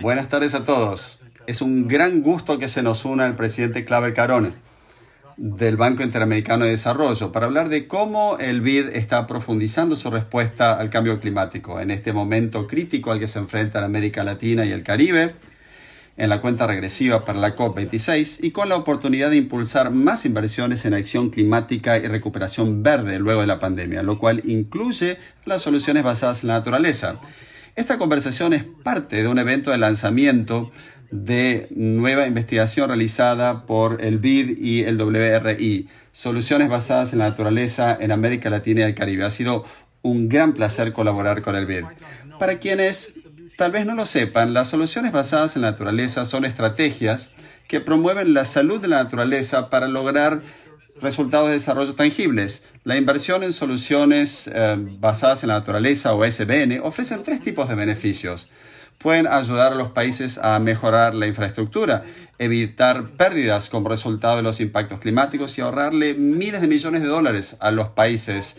Buenas tardes a todos. Es un gran gusto que se nos una el presidente Claver Carone del Banco Interamericano de Desarrollo para hablar de cómo el BID está profundizando su respuesta al cambio climático en este momento crítico al que se enfrentan América Latina y el Caribe, en la cuenta regresiva para la COP26 y con la oportunidad de impulsar más inversiones en acción climática y recuperación verde luego de la pandemia, lo cual incluye las soluciones basadas en la naturaleza esta conversación es parte de un evento de lanzamiento de nueva investigación realizada por el BID y el WRI, Soluciones basadas en la naturaleza en América Latina y el Caribe. Ha sido un gran placer colaborar con el BID. Para quienes tal vez no lo sepan, las soluciones basadas en la naturaleza son estrategias que promueven la salud de la naturaleza para lograr resultados de desarrollo tangibles. La inversión en soluciones eh, basadas en la naturaleza o SBN ofrecen tres tipos de beneficios. Pueden ayudar a los países a mejorar la infraestructura, evitar pérdidas como resultado de los impactos climáticos y ahorrarle miles de millones de dólares a los países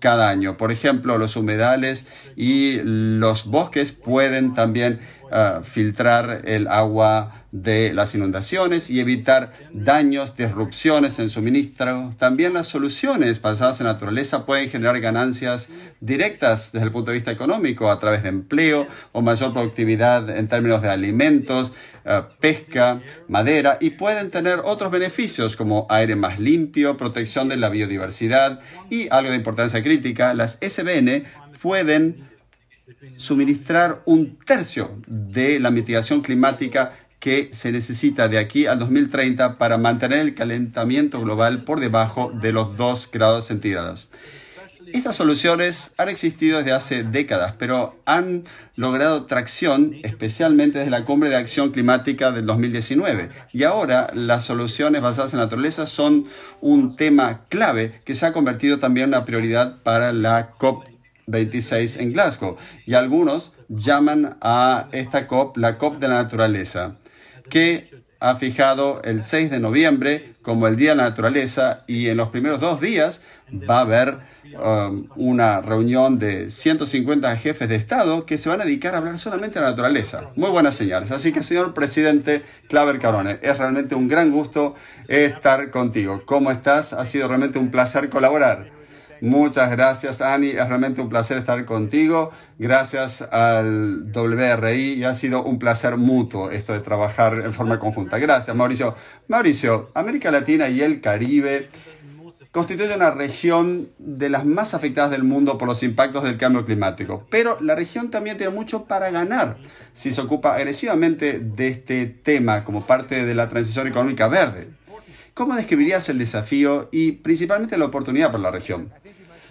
cada año. Por ejemplo, los humedales y los bosques pueden también eh, filtrar el agua de las inundaciones y evitar daños, disrupciones en suministro. También las soluciones basadas en naturaleza pueden generar ganancias directas desde el punto de vista económico a través de empleo o mayor productividad en términos de alimentos, eh, pesca, madera y pueden tener otros beneficios como aire más limpio, protección de la biodiversidad y algo de importancia crítica, las SBN pueden suministrar un tercio de la mitigación climática que se necesita de aquí al 2030 para mantener el calentamiento global por debajo de los 2 grados centígrados. Estas soluciones han existido desde hace décadas, pero han logrado tracción especialmente desde la Cumbre de Acción Climática del 2019. Y ahora las soluciones basadas en la naturaleza son un tema clave que se ha convertido también en una prioridad para la COP 26 en Glasgow. Y algunos llaman a esta COP la COP de la naturaleza, que ha fijado el 6 de noviembre como el Día de la Naturaleza y en los primeros dos días va a haber um, una reunión de 150 jefes de Estado que se van a dedicar a hablar solamente de la naturaleza. Muy buenas señales. Así que, señor presidente Claver Carone, es realmente un gran gusto estar contigo. ¿Cómo estás? Ha sido realmente un placer colaborar. Muchas gracias, Ani. Es realmente un placer estar contigo. Gracias al WRI y ha sido un placer mutuo esto de trabajar en forma conjunta. Gracias, Mauricio. Mauricio, América Latina y el Caribe constituyen una región de las más afectadas del mundo por los impactos del cambio climático. Pero la región también tiene mucho para ganar si se ocupa agresivamente de este tema como parte de la transición económica verde. ¿Cómo describirías el desafío y principalmente la oportunidad para la región?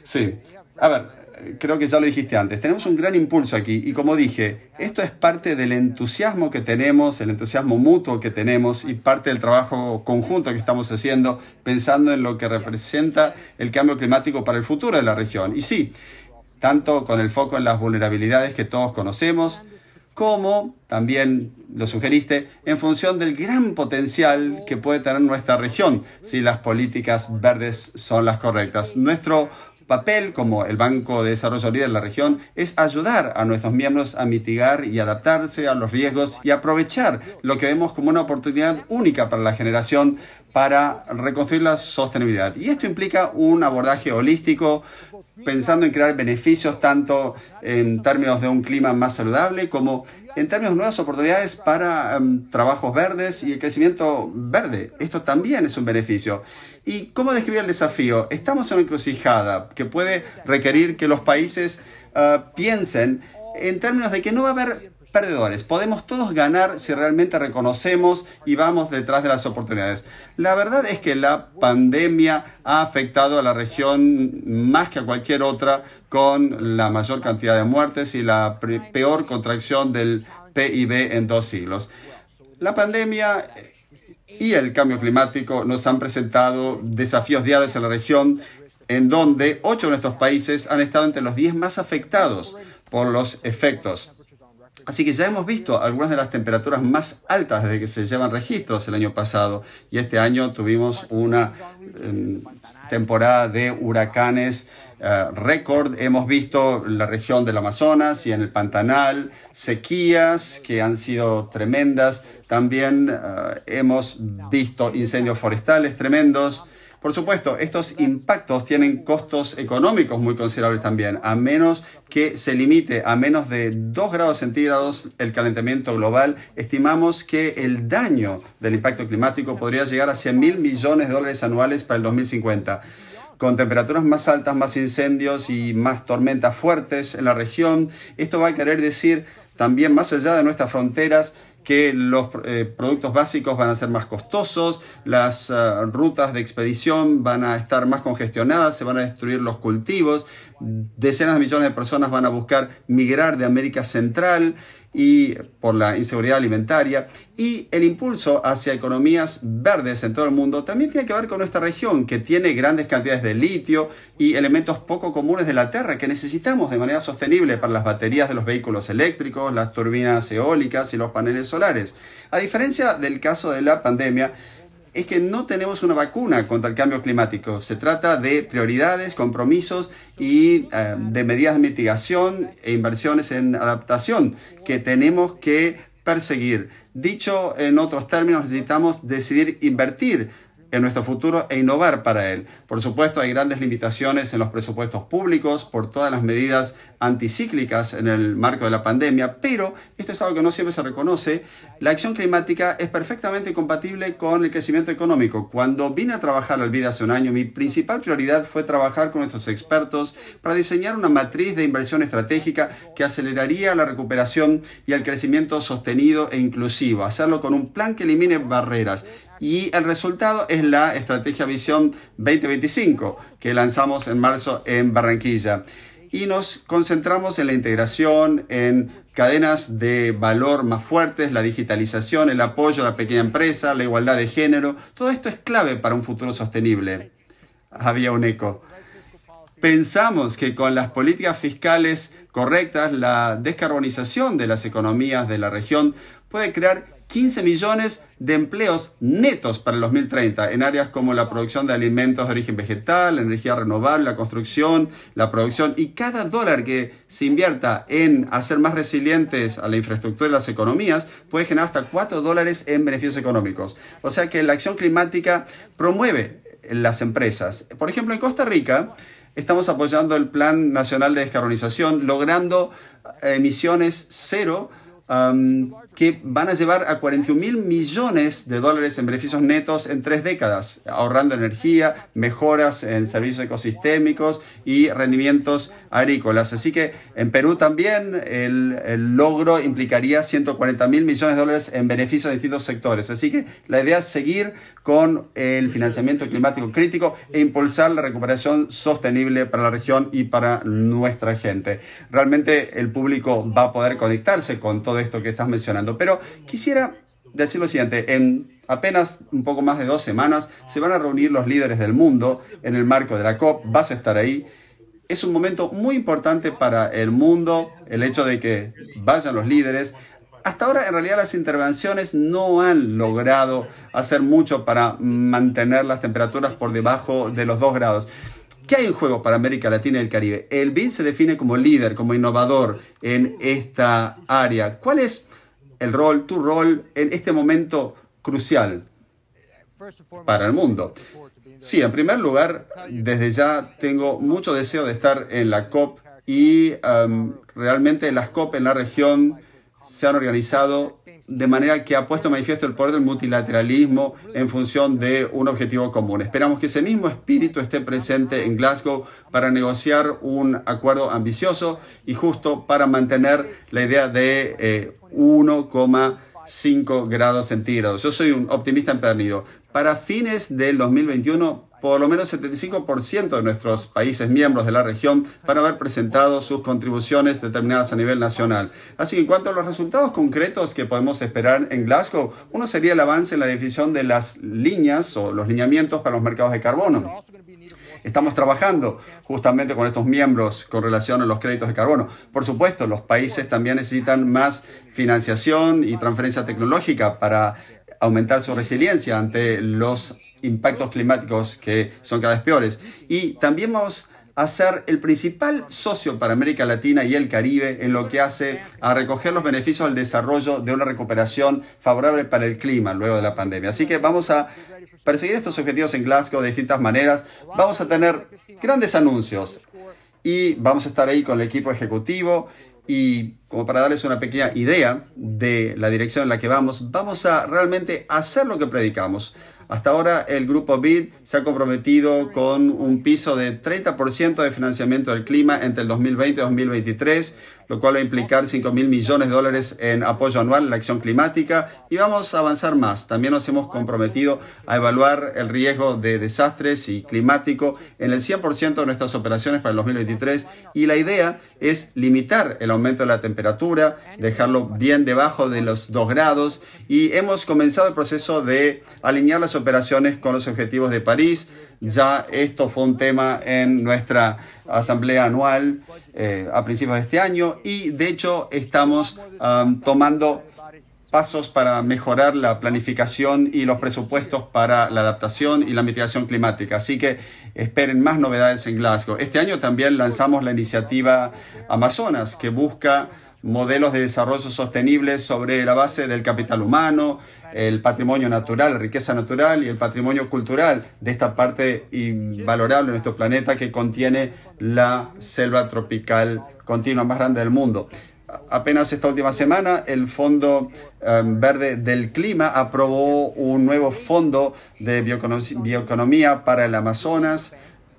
Sí, a ver, creo que ya lo dijiste antes, tenemos un gran impulso aquí y como dije, esto es parte del entusiasmo que tenemos, el entusiasmo mutuo que tenemos y parte del trabajo conjunto que estamos haciendo pensando en lo que representa el cambio climático para el futuro de la región. Y sí, tanto con el foco en las vulnerabilidades que todos conocemos, como también lo sugeriste, en función del gran potencial que puede tener nuestra región si las políticas verdes son las correctas. Nuestro papel como el Banco de Desarrollo Líder de la región es ayudar a nuestros miembros a mitigar y adaptarse a los riesgos y aprovechar lo que vemos como una oportunidad única para la generación para reconstruir la sostenibilidad. Y esto implica un abordaje holístico pensando en crear beneficios tanto en términos de un clima más saludable como en términos de nuevas oportunidades para em, trabajos verdes y el crecimiento verde. Esto también es un beneficio. ¿Y cómo describir el desafío? Estamos en una encrucijada que puede requerir que los países eh, piensen en términos de que no va a haber perdedores. Podemos todos ganar si realmente reconocemos y vamos detrás de las oportunidades. La verdad es que la pandemia ha afectado a la región más que a cualquier otra con la mayor cantidad de muertes y la peor contracción del PIB en dos siglos. La pandemia y el cambio climático nos han presentado desafíos diarios en la región en donde ocho de nuestros países han estado entre los diez más afectados por los efectos Así que ya hemos visto algunas de las temperaturas más altas desde que se llevan registros el año pasado y este año tuvimos una em, temporada de huracanes eh, récord. Hemos visto la región del Amazonas y en el Pantanal sequías que han sido tremendas. También eh, hemos visto incendios forestales tremendos. Por supuesto, estos impactos tienen costos económicos muy considerables también, a menos que se limite a menos de 2 grados centígrados el calentamiento global, estimamos que el daño del impacto climático podría llegar a 100 mil millones de dólares anuales para el 2050 con temperaturas más altas, más incendios y más tormentas fuertes en la región. Esto va a querer decir también más allá de nuestras fronteras que los eh, productos básicos van a ser más costosos, las eh, rutas de expedición van a estar más congestionadas, se van a destruir los cultivos, decenas de millones de personas van a buscar migrar de América Central y por la inseguridad alimentaria. Y el impulso hacia economías verdes en todo el mundo también tiene que ver con nuestra región, que tiene grandes cantidades de litio y elementos poco comunes de la Tierra que necesitamos de manera sostenible para las baterías de los vehículos eléctricos, las turbinas eólicas y los paneles solares. A diferencia del caso de la pandemia, es que no tenemos una vacuna contra el cambio climático. Se trata de prioridades, compromisos y eh, de medidas de mitigación e inversiones en adaptación que tenemos que perseguir. Dicho en otros términos, necesitamos decidir invertir nuestro futuro e innovar para él. Por supuesto, hay grandes limitaciones en los presupuestos públicos por todas las medidas anticíclicas en el marco de la pandemia, pero esto es algo que no siempre se reconoce. La acción climática es perfectamente compatible con el crecimiento económico. Cuando vine a trabajar al BID hace un año, mi principal prioridad fue trabajar con nuestros expertos para diseñar una matriz de inversión estratégica que aceleraría la recuperación y el crecimiento sostenido e inclusivo. Hacerlo con un plan que elimine barreras y el resultado es la estrategia Visión 2025 que lanzamos en marzo en Barranquilla. Y nos concentramos en la integración, en cadenas de valor más fuertes, la digitalización, el apoyo a la pequeña empresa, la igualdad de género. Todo esto es clave para un futuro sostenible. Había un eco. Pensamos que con las políticas fiscales correctas, la descarbonización de las economías de la región puede crear 15 millones de empleos netos para el 2030 en áreas como la producción de alimentos de origen vegetal, la energía renovable, la construcción, la producción y cada dólar que se invierta en hacer más resilientes a la infraestructura y las economías puede generar hasta 4 dólares en beneficios económicos. O sea que la acción climática promueve las empresas. Por ejemplo, en Costa Rica estamos apoyando el Plan Nacional de Descarbonización, logrando eh, emisiones cero que van a llevar a 41 mil millones de dólares en beneficios netos en tres décadas, ahorrando energía, mejoras en servicios ecosistémicos y rendimientos agrícolas. Así que en Perú también el, el logro implicaría 140 mil millones de dólares en beneficios de distintos sectores. Así que la idea es seguir con el financiamiento climático crítico e impulsar la recuperación sostenible para la región y para nuestra gente. Realmente el público va a poder conectarse con todo esto que estás mencionando. Pero quisiera decir lo siguiente, en apenas un poco más de dos semanas se van a reunir los líderes del mundo en el marco de la COP, vas a estar ahí. Es un momento muy importante para el mundo, el hecho de que vayan los líderes. Hasta ahora, en realidad, las intervenciones no han logrado hacer mucho para mantener las temperaturas por debajo de los 2 grados. ¿Qué hay en juego para América Latina y el Caribe? El BIN se define como líder, como innovador en esta área. ¿Cuál es el rol, tu rol en este momento crucial para el mundo? Sí, en primer lugar, desde ya tengo mucho deseo de estar en la COP y um, realmente las COP en la región se han organizado de manera que ha puesto manifiesto el poder del multilateralismo en función de un objetivo común. Esperamos que ese mismo espíritu esté presente en Glasgow para negociar un acuerdo ambicioso y justo para mantener la idea de 1,5 eh, grados centígrados. Yo soy un optimista perdido. Para fines del 2021 por lo menos 75% de nuestros países miembros de la región van a haber presentado sus contribuciones determinadas a nivel nacional. Así que en cuanto a los resultados concretos que podemos esperar en Glasgow, uno sería el avance en la definición de las líneas o los lineamientos para los mercados de carbono. Estamos trabajando justamente con estos miembros con relación a los créditos de carbono. Por supuesto, los países también necesitan más financiación y transferencia tecnológica para aumentar su resiliencia ante los impactos climáticos que son cada vez peores. Y también vamos a ser el principal socio para América Latina y el Caribe en lo que hace a recoger los beneficios del desarrollo de una recuperación favorable para el clima luego de la pandemia. Así que vamos a perseguir estos objetivos en Glasgow de distintas maneras. Vamos a tener grandes anuncios y vamos a estar ahí con el equipo ejecutivo y como para darles una pequeña idea de la dirección en la que vamos, vamos a realmente hacer lo que predicamos. Hasta ahora el grupo BID se ha comprometido con un piso de 30% de financiamiento del clima entre el 2020 y 2023 lo cual va a implicar cinco mil millones de dólares en apoyo anual a la acción climática y vamos a avanzar más. También nos hemos comprometido a evaluar el riesgo de desastres y climático en el 100% de nuestras operaciones para el 2023 y la idea es limitar el aumento de la temperatura, dejarlo bien debajo de los 2 grados y hemos comenzado el proceso de alinear las operaciones con los objetivos de París ya esto fue un tema en nuestra asamblea anual eh, a principios de este año y de hecho estamos um, tomando pasos para mejorar la planificación y los presupuestos para la adaptación y la mitigación climática. Así que esperen más novedades en Glasgow. Este año también lanzamos la iniciativa Amazonas, que busca modelos de desarrollo sostenible sobre la base del capital humano, el patrimonio natural, la riqueza natural y el patrimonio cultural de esta parte invalorable de nuestro planeta que contiene la selva tropical continua más grande del mundo. Apenas esta última semana el Fondo em, Verde del Clima aprobó un nuevo fondo de bioeconomía para el Amazonas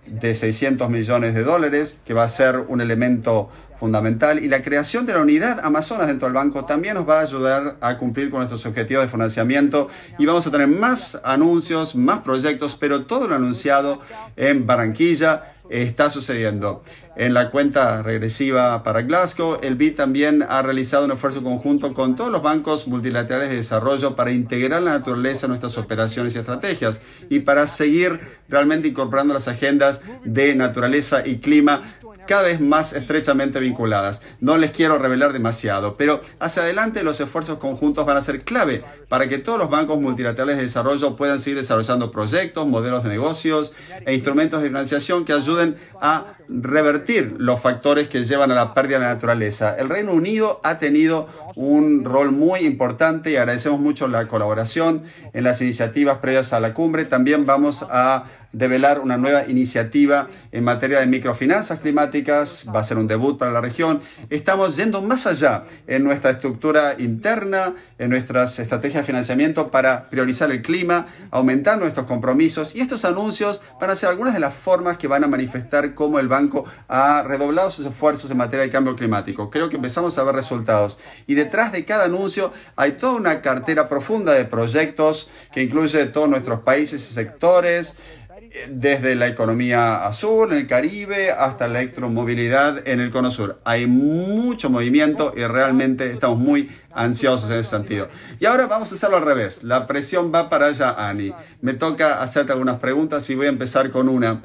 de 600 millones de dólares, que va a ser un elemento fundamental. Y la creación de la unidad Amazonas dentro del banco también nos va a ayudar a cumplir con nuestros objetivos de financiamiento. Y vamos a tener más anuncios, más proyectos, pero todo lo anunciado en Barranquilla está sucediendo en la cuenta regresiva para Glasgow. El BID también ha realizado un esfuerzo conjunto con todos los bancos multilaterales de desarrollo para integrar la naturaleza en nuestras operaciones y estrategias y para seguir realmente incorporando las agendas de naturaleza y clima cada vez más estrechamente vinculadas. No les quiero revelar demasiado, pero hacia adelante los esfuerzos conjuntos van a ser clave para que todos los bancos multilaterales de desarrollo puedan seguir desarrollando proyectos, modelos de negocios e instrumentos de financiación que ayuden a revertir los factores que llevan a la pérdida de la naturaleza. El Reino Unido ha tenido un rol muy importante y agradecemos mucho la colaboración en las iniciativas previas a la cumbre. También vamos a develar una nueva iniciativa en materia de microfinanzas climáticas. Va a ser un debut para la región. Estamos yendo más allá en nuestra estructura interna, en nuestras estrategias de financiamiento para priorizar el clima, aumentar nuestros compromisos y estos anuncios van a ser algunas de las formas que van a manifestar cómo el banco ha redoblado sus esfuerzos en materia de cambio climático. Creo que empezamos a ver resultados. Y detrás de cada anuncio hay toda una cartera profunda de proyectos que incluye todos nuestros países y sectores, desde la economía azul en el Caribe hasta la electromovilidad en el Cono Sur. Hay mucho movimiento y realmente estamos muy ansiosos en ese sentido. Y ahora vamos a hacerlo al revés. La presión va para allá, Ani. Me toca hacerte algunas preguntas y voy a empezar con una.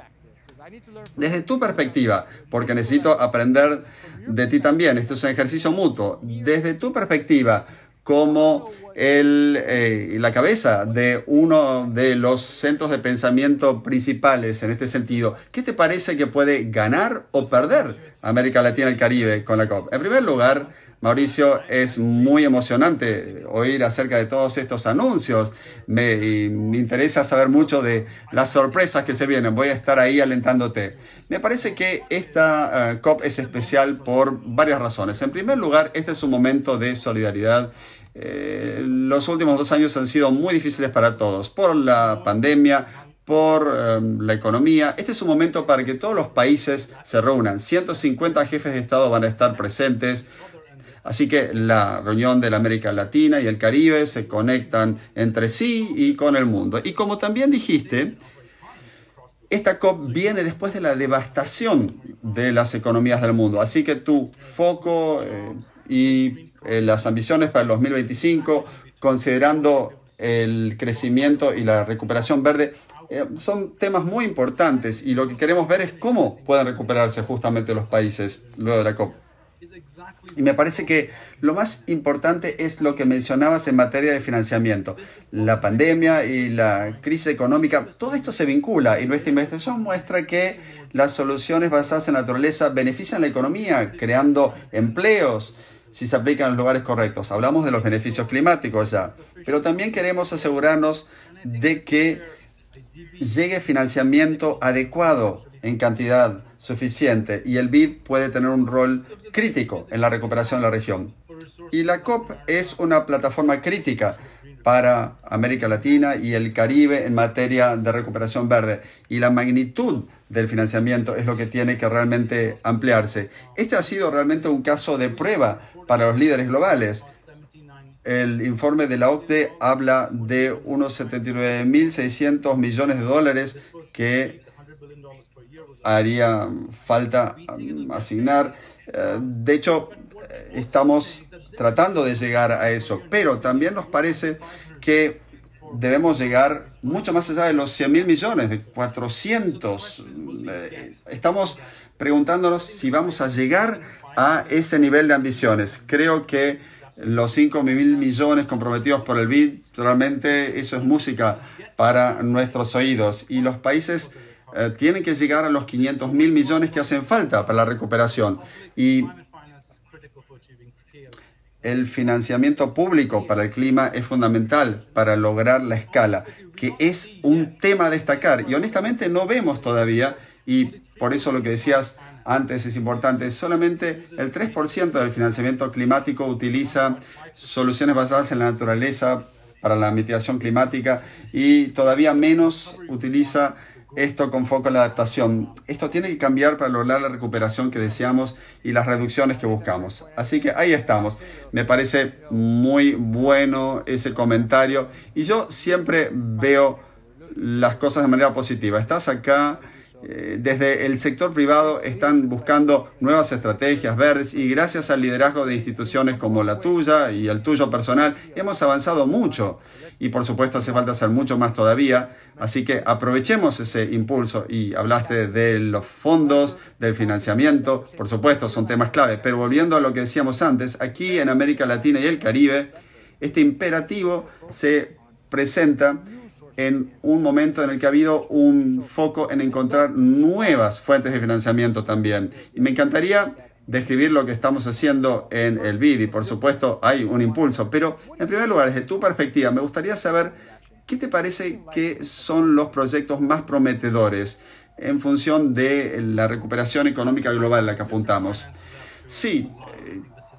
Desde tu perspectiva, porque necesito aprender de ti también. Esto es un ejercicio mutuo. Desde tu perspectiva, como el, eh, la cabeza de uno de los centros de pensamiento principales en este sentido. ¿Qué te parece que puede ganar o perder América Latina y el Caribe con la COP. En primer lugar, Mauricio, es muy emocionante oír acerca de todos estos anuncios. Me, interesa saber mucho de las sorpresas que se vienen. Voy a estar ahí alentándote. Me parece que esta eh, COP es especial por varias razones. En primer lugar, este es un momento de solidaridad eh, los últimos dos años han sido muy difíciles para todos, por la pandemia, por em, la economía. Este es un momento para que todos los países se reúnan. 150 jefes de Estado van a estar presentes. Así que la reunión de la América Latina y el Caribe se conectan entre sí y con el mundo. Y como también dijiste, esta COP viene después de la devastación de las economías del mundo. Así que tu foco eh, y eh, las ambiciones para el 2025, considerando el crecimiento y la recuperación verde eh, son temas muy importantes y lo que queremos ver es cómo pueden recuperarse justamente los países luego de la COP. Y me parece que lo más importante es lo que mencionabas en materia de financiamiento. La pandemia y la crisis económica, todo esto se vincula y nuestra investigación muestra que las soluciones basadas en la naturaleza benefician la economía, creando empleos si se aplican en los lugares correctos. Hablamos de los beneficios climáticos ya, pero también queremos asegurarnos de que llegue financiamiento adecuado en cantidad suficiente y el BID puede tener un rol crítico en la recuperación de la región. Y la COP es una plataforma crítica para América Latina y el Caribe en materia de recuperación verde. Y la magnitud del financiamiento es lo que tiene que realmente ampliarse. Este ha sido realmente un caso de prueba para los líderes globales el informe de la OCDE habla de unos 79.600 millones de dólares que haría falta mm, asignar. Eh, de hecho, estamos tratando de llegar a eso, pero también nos parece que debemos llegar mucho más allá de los 100.000 millones, de 400. Eh, estamos preguntándonos si vamos a llegar a ese nivel de ambiciones. Creo que los 5 mil millones comprometidos por el BID, realmente eso es música para nuestros oídos. Y los países eh, tienen que llegar a los 500 mil millones que hacen falta para la recuperación. Y el financiamiento público para el clima es fundamental para lograr la escala, que es un tema a destacar. Y honestamente no vemos todavía, y por eso lo que decías antes es importante, solamente el 3% del financiamiento climático utiliza soluciones basadas en la naturaleza para la mitigación climática y todavía menos utiliza esto con foco en la adaptación. Esto tiene que cambiar para lograr la recuperación que deseamos y las reducciones que buscamos. Así que ahí estamos. Me parece muy bueno ese comentario y yo siempre veo las cosas de manera positiva. Estás acá eh, desde el sector privado están buscando nuevas estrategias verdes y gracias al liderazgo de instituciones como la tuya y el tuyo personal hemos avanzado mucho y por supuesto hace falta hacer mucho más todavía, así que aprovechemos ese impulso y hablaste de los fondos, del financiamiento, por supuesto son temas clave, pero volviendo a lo que decíamos antes, aquí en América Latina y el Caribe, este imperativo se presenta en un momento en el que ha habido un foco en encontrar nuevas fuentes de financiamiento también. Y me encantaría describir lo que estamos haciendo en el BID y por supuesto hay un impulso, pero en primer lugar, desde tu perspectiva, me gustaría saber qué te parece que son los proyectos más prometedores en función de la recuperación económica global a la que apuntamos. Sí,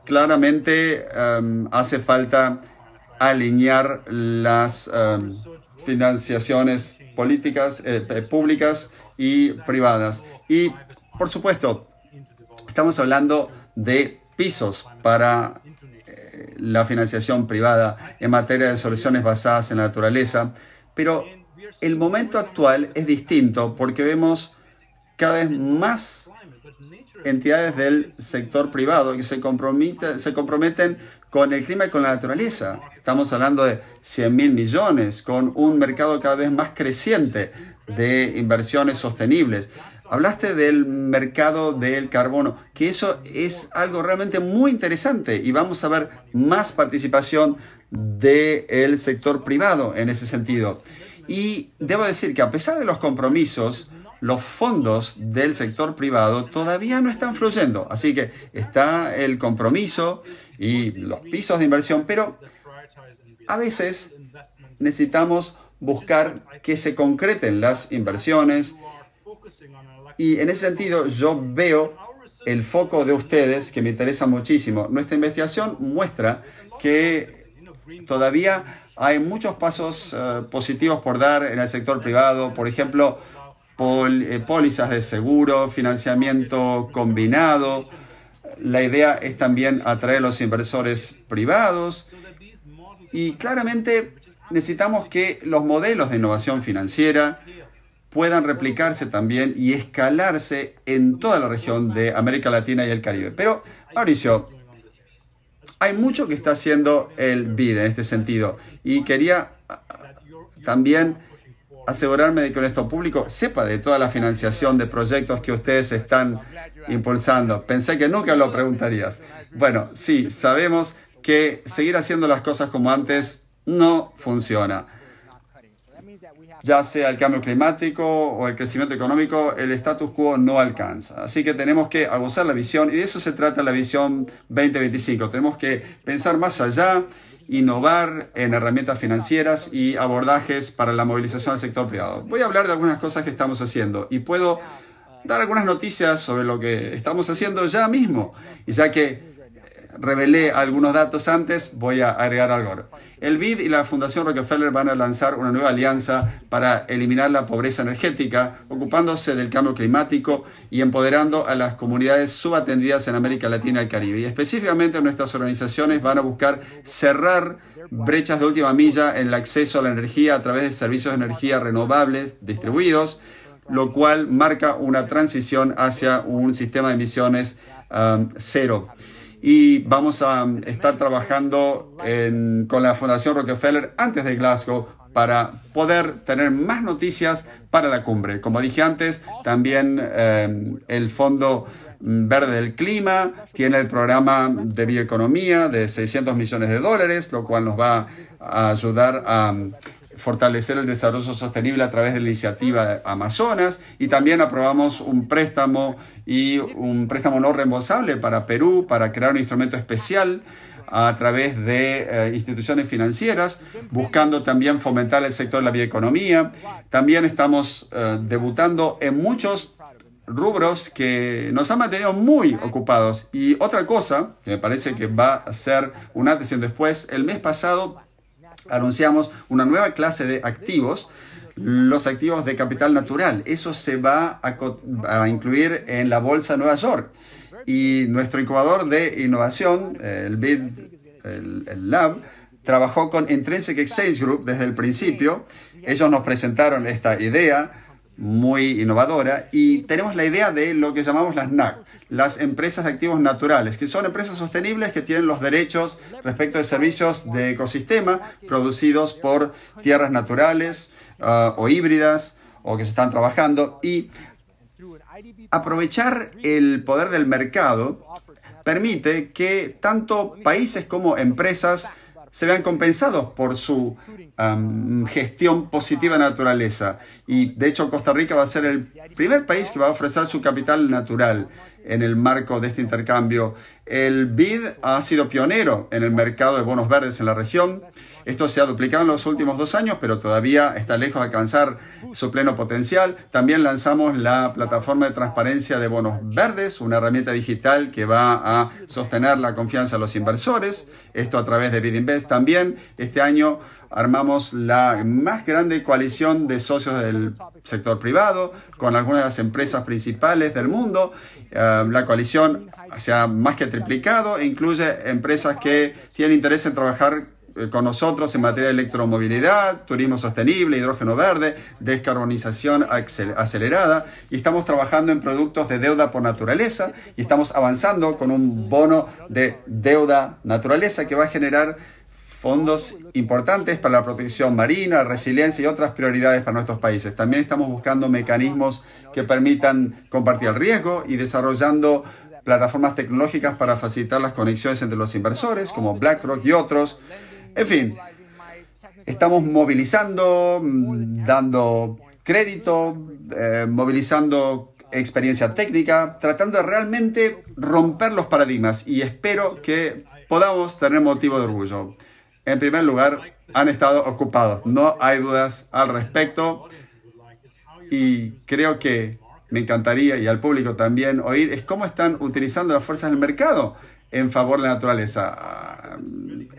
claramente em, hace falta alinear las em, financiaciones políticas, eh, públicas y privadas. Y, por supuesto, estamos hablando de pisos para eh, la financiación privada en materia de soluciones basadas en la naturaleza, pero el momento actual es distinto porque vemos cada vez más entidades del sector privado que se, se comprometen con el clima y con la naturaleza. Estamos hablando de 100 mil millones, con un mercado cada vez más creciente de inversiones sostenibles. Hablaste del mercado del carbono, que eso es algo realmente muy interesante y vamos a ver más participación del sector privado en ese sentido. Y debo decir que a pesar de los compromisos, los fondos del sector privado todavía no están fluyendo. Así que está el compromiso y los pisos de inversión, pero a veces necesitamos buscar que se concreten las inversiones y en ese sentido yo veo el foco de ustedes que me interesa muchísimo. Nuestra investigación muestra que todavía hay muchos pasos eh, positivos por dar en el sector privado, por ejemplo, eh, pólizas de seguro, financiamiento combinado, la idea es también atraer a los inversores privados y claramente necesitamos que los modelos de innovación financiera puedan replicarse también y escalarse en toda la región de América Latina y el Caribe. Pero, Mauricio, hay mucho que está haciendo el BID e en este sentido y quería ah, ah, también asegurarme de que nuestro público sepa de toda la financiación de proyectos que ustedes están impulsando. Pensé que nunca lo preguntarías. Bueno, sí, sabemos que seguir haciendo las cosas como antes no funciona. Ya sea el cambio climático o el crecimiento económico, el status quo no alcanza. Así que tenemos que abusar la visión y de eso se trata la visión 2025. Tenemos que pensar más allá innovar en herramientas financieras y abordajes para la movilización del sector privado. Voy a hablar de algunas cosas que estamos haciendo y puedo dar algunas noticias sobre lo que estamos haciendo ya mismo, y ya que revelé algunos datos antes, voy a agregar algo El BID y la Fundación Rockefeller van a lanzar una nueva alianza para eliminar la pobreza energética, ocupándose del cambio climático y empoderando a las comunidades subatendidas en América Latina y el Caribe. Y específicamente nuestras organizaciones van a buscar cerrar brechas de última milla en el acceso a la energía a través de servicios de energía renovables distribuidos, lo cual marca una transición hacia un sistema de emisiones um, cero y vamos a um, estar trabajando con la Fundación Rockefeller antes de Glasgow para poder tener más noticias para la cumbre. Como dije antes, también em, el Fondo mm, Verde del Clima tiene el programa de bioeconomía de 600 millones de dólares, lo cual nos va a ayudar a fortalecer el desarrollo sostenible a través de la iniciativa Amazonas y también aprobamos un préstamo y un préstamo no reembolsable para Perú para crear un instrumento especial a través de eh, instituciones financieras, buscando también fomentar el sector de la bioeconomía. También estamos eh, debutando en muchos rubros que nos han mantenido muy ocupados. Y otra cosa que me parece que va a ser una atención después, el mes pasado anunciamos una nueva clase de activos los activos de capital natural. Eso se va a, incluir en la Bolsa Nueva York. Y nuestro incubador de innovación, el BID el, Lab, trabajó con Intrinsic Exchange Group desde el principio. Ellos nos presentaron esta idea muy innovadora y tenemos la idea de lo que llamamos las NAC, las empresas de activos naturales, que son empresas sostenibles que tienen los derechos respecto de servicios de ecosistema producidos por tierras naturales ah, o híbridas o que se están trabajando y aprovechar el poder del mercado permite que tanto países como empresas se vean compensados por su gestión positiva de naturaleza. Y de hecho Costa Rica va a ser el primer país que va a ofrecer su capital natural en el marco de este intercambio. El BID ha sido pionero en el mercado de bonos verdes en la región esto se ha duplicado en los últimos dos años, pero todavía está lejos de alcanzar su pleno potencial. También lanzamos la plataforma de transparencia de bonos verdes, una herramienta digital que va a sostener la confianza de los inversores. Esto a través de BidInvest también. Este año armamos la más grande coalición de socios del sector privado con algunas de las empresas principales del mundo. Eh, la coalición se ha más que triplicado e incluye empresas que tienen interés en trabajar eh, con nosotros en materia de electromovilidad, turismo sostenible, hidrógeno verde, descarbonización acelerada y estamos trabajando en productos de deuda por naturaleza y estamos avanzando con un bono de deuda naturaleza que va a generar fondos importantes para la protección marina, resiliencia y otras prioridades para nuestros países. También estamos buscando mecanismos que permitan compartir el riesgo y desarrollando plataformas tecnológicas para facilitar las conexiones entre los inversores como BlackRock y otros en fin, estamos movilizando, mm, dando crédito, eh, movilizando experiencia técnica, tratando de realmente romper los paradigmas y espero que podamos tener motivo de orgullo. En primer lugar, han estado ocupados, no hay dudas al respecto y creo que me encantaría y al público también oír cómo están utilizando las fuerzas del mercado en favor de la naturaleza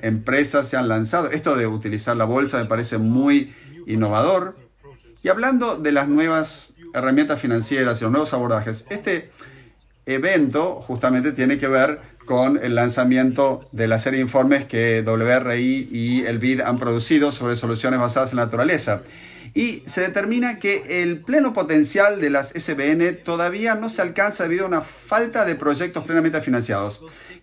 empresas se han lanzado. Esto de utilizar la bolsa me parece muy innovador. Y hablando de las nuevas herramientas financieras y los nuevos abordajes, este evento justamente tiene que ver con el lanzamiento de la serie de informes que WRI y el BID han producido sobre soluciones basadas en la naturaleza. Y se determina que el pleno potencial de las SBN todavía no se alcanza debido a una falta de proyectos plenamente financiados.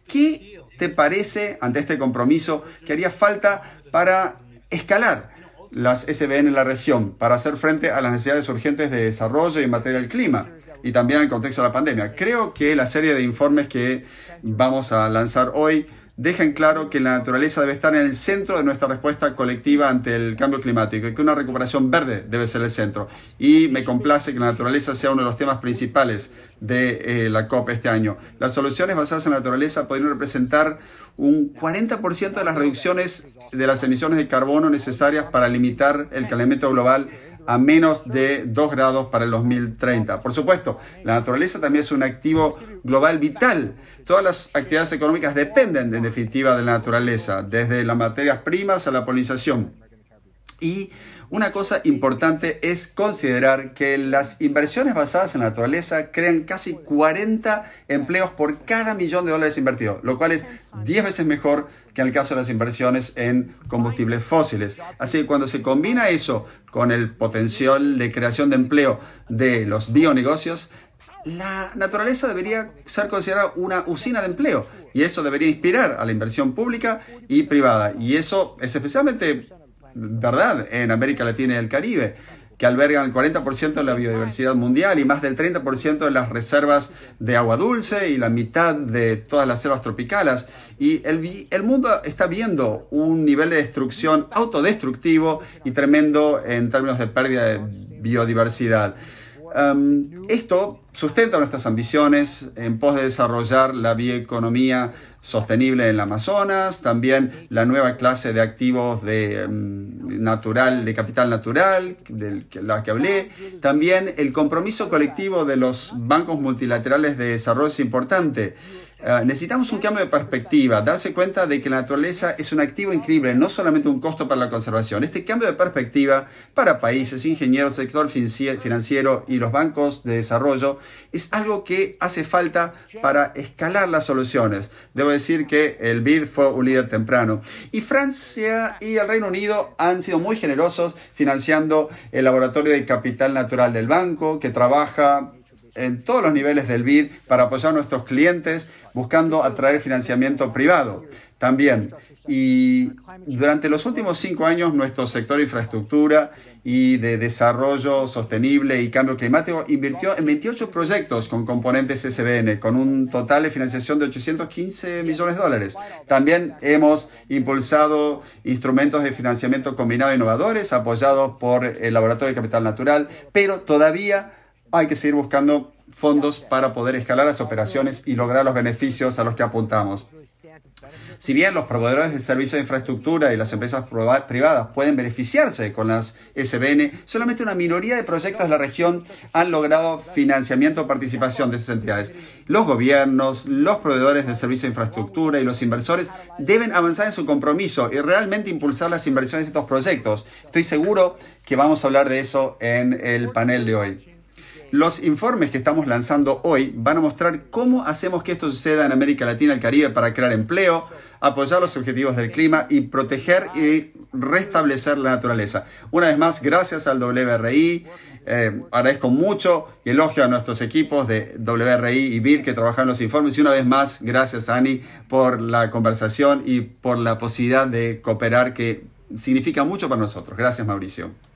¿Qué te parece ante este compromiso que haría falta para escalar las SBN en la región, para hacer frente a las necesidades urgentes de desarrollo en materia del clima? Y también el contexto de la pandemia. Creo que la serie de informes que vamos a lanzar hoy deja claro que la naturaleza debe estar en el centro de nuestra respuesta colectiva ante el cambio climático y que una recuperación verde debe ser el centro. Y me complace que la naturaleza sea uno de los temas principales de eh, la COP este año. Las soluciones basadas en la naturaleza pueden representar un 40% de las reducciones de las emisiones de carbono necesarias para limitar el calentamiento global a menos de 2 grados para el 2030. Por supuesto, la naturaleza también es un activo global vital. Todas las actividades económicas dependen, en definitiva, de la naturaleza, desde las materias primas a la polinización. Y una cosa importante es considerar que las inversiones basadas en la naturaleza crean casi 40 empleos por cada millón de dólares invertidos, lo cual es 10 veces mejor que en el caso de las inversiones en combustibles fósiles. Así que cuando se combina eso con el potencial de creación de empleo de los bionegocios, la naturaleza debería ser considerada una usina de empleo y eso debería inspirar a la inversión pública y privada. Y eso es especialmente ¿verdad? En América Latina y el Caribe que albergan el 40% de la biodiversidad mundial y más del 30% de las reservas de agua dulce y la mitad de todas las selvas tropicales. Y el, el mundo está viendo un nivel de destrucción autodestructivo y tremendo en términos de pérdida de biodiversidad. Em, esto sustenta nuestras ambiciones en pos de desarrollar la bioeconomía sostenible en la Amazonas, también la nueva clase de activos de, mm, natural, de capital natural, de la que hablé, también el compromiso colectivo de los bancos multilaterales de desarrollo es importante eh, necesitamos un cambio de perspectiva, darse cuenta de que la naturaleza es un activo increíble, no solamente un costo para la conservación. Este cambio de perspectiva para países, ingenieros, sector financiero y los bancos de desarrollo es algo que hace falta para escalar las soluciones. Debo decir que el BID fue un líder temprano. Y Francia y el Reino Unido han sido muy generosos financiando el laboratorio de capital natural del banco que trabaja en todos los niveles del BID para apoyar a nuestros clientes buscando atraer financiamiento privado también. Y durante los últimos cinco años, nuestro sector de infraestructura y de desarrollo sostenible y cambio climático invirtió en 28 proyectos con componentes SBN, con un total de financiación de 815 millones de dólares. También hemos impulsado instrumentos de financiamiento combinado e innovadores apoyados por el Laboratorio de Capital Natural, pero todavía hay que seguir buscando fondos para poder escalar las operaciones y lograr los beneficios a los que apuntamos. Si bien los proveedores de servicios de infraestructura y las empresas privadas pueden beneficiarse con las SBN, solamente una minoría de proyectos de la región han logrado financiamiento o participación de esas entidades. Los gobiernos, los proveedores de servicios de infraestructura y los inversores deben avanzar en su compromiso y realmente impulsar las inversiones de estos proyectos. Estoy seguro que vamos a hablar de eso en el panel de hoy. Los informes que estamos lanzando hoy van a mostrar cómo hacemos que esto suceda en América Latina y el Caribe para crear empleo, apoyar los objetivos del clima y proteger y restablecer la naturaleza. Una vez más, gracias al WRI. Eh, agradezco mucho y elogio a nuestros equipos de WRI y BID que trabajan los informes. Y una vez más, gracias, Annie, por la conversación y por la posibilidad de cooperar que significa mucho para nosotros. Gracias, Mauricio.